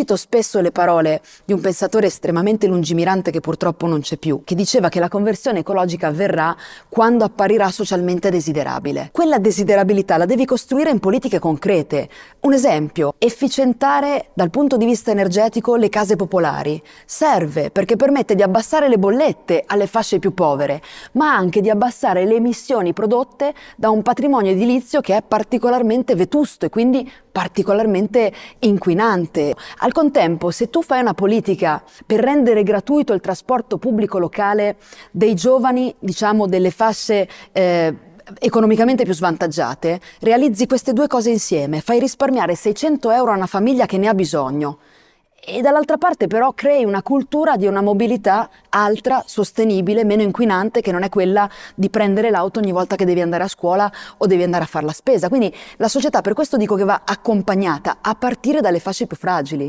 cito spesso le parole di un pensatore estremamente lungimirante che purtroppo non c'è più, che diceva che la conversione ecologica avverrà quando apparirà socialmente desiderabile. Quella desiderabilità la devi costruire in politiche concrete. Un esempio, efficientare dal punto di vista energetico le case popolari. Serve perché permette di abbassare le bollette alle fasce più povere, ma anche di abbassare le emissioni prodotte da un patrimonio edilizio che è particolarmente vetusto e quindi particolarmente inquinante. Al al contempo, se tu fai una politica per rendere gratuito il trasporto pubblico locale dei giovani, diciamo, delle fasce eh, economicamente più svantaggiate, realizzi queste due cose insieme, fai risparmiare 600 euro a una famiglia che ne ha bisogno e dall'altra parte però crei una cultura di una mobilità altra, sostenibile, meno inquinante, che non è quella di prendere l'auto ogni volta che devi andare a scuola o devi andare a fare la spesa. Quindi la società, per questo dico che va accompagnata a partire dalle fasce più fragili.